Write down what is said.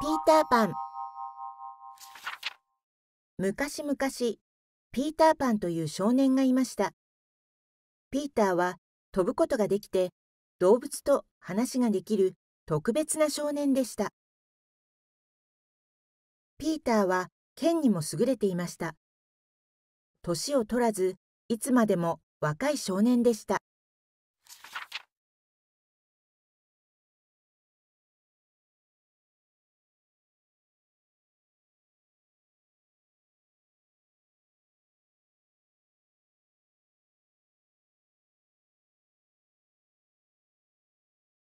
ピーターパン昔々ピーターパンという少年がいましたピーターは飛ぶことができて動物と話ができる特別な少年でしたピーターは剣にも優れていました年を取らずいつまでも若い少年でした